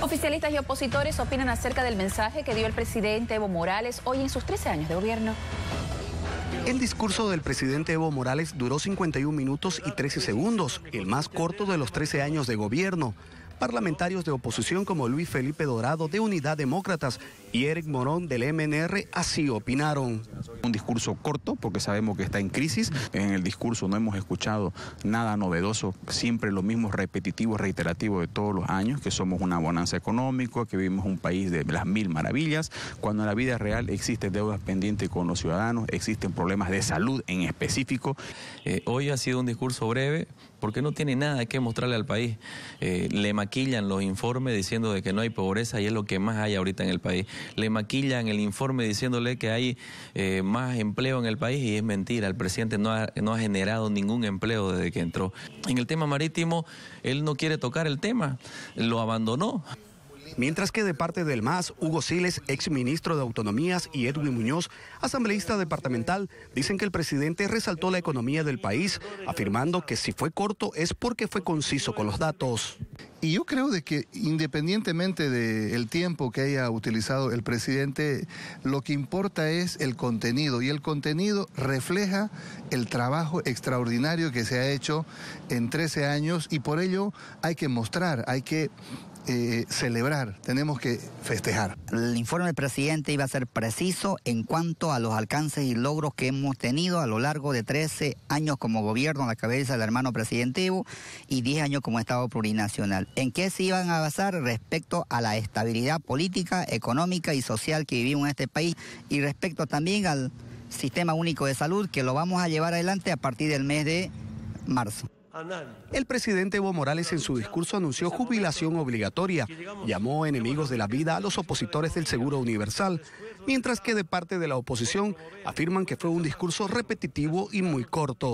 Oficialistas y opositores opinan acerca del mensaje que dio el presidente Evo Morales hoy en sus 13 años de gobierno. El discurso del presidente Evo Morales duró 51 minutos y 13 segundos, el más corto de los 13 años de gobierno. Parlamentarios de oposición como Luis Felipe Dorado de Unidad Demócratas y Eric Morón del MNR así opinaron. Un discurso corto, porque sabemos que está en crisis. En el discurso no hemos escuchado nada novedoso, siempre lo mismo repetitivo, reiterativo de todos los años, que somos una bonanza económica, que vivimos un país de las mil maravillas, cuando en la vida real existen deudas pendientes con los ciudadanos, existen problemas de salud en específico. Eh, hoy ha sido un discurso breve, porque no tiene nada que mostrarle al país. Eh, le maquillan los informes diciendo de que no hay pobreza y es lo que más hay ahorita en el país. Le maquillan el informe diciéndole que hay eh, más empleo en el país y es mentira, el presidente no ha, generado ningún empleo desde que entró. En el tema marítimo, él no quiere tocar el tema, lo abandonó. Mientras que de parte del MAS, Hugo Siles, ex ministro de Autonomías, y Edwin Muñoz, asambleísta departamental, dicen que el presidente resaltó la economía del país, afirmando que si fue corto es porque fue conciso con los datos. Y yo creo de que independientemente del tiempo que haya utilizado el presidente, lo que importa es el contenido y el contenido refleja el trabajo extraordinario que se ha hecho en 13 años y por ello hay que mostrar, hay que eh, celebrar, tenemos que festejar. El informe del presidente iba a ser preciso en cuanto a los alcances y logros que hemos tenido a lo largo de 13 años como gobierno a la cabeza del hermano presidente Evo y 10 años como Estado plurinacional. ¿En qué se iban a basar respecto a la estabilidad política, económica y social que vivimos en este país y respecto también al sistema único de salud que lo vamos a llevar adelante a partir del mes de marzo? El presidente Evo Morales en su discurso anunció jubilación obligatoria, llamó enemigos de la vida a los opositores del Seguro Universal, mientras que de parte de la oposición afirman que fue un discurso repetitivo y muy corto.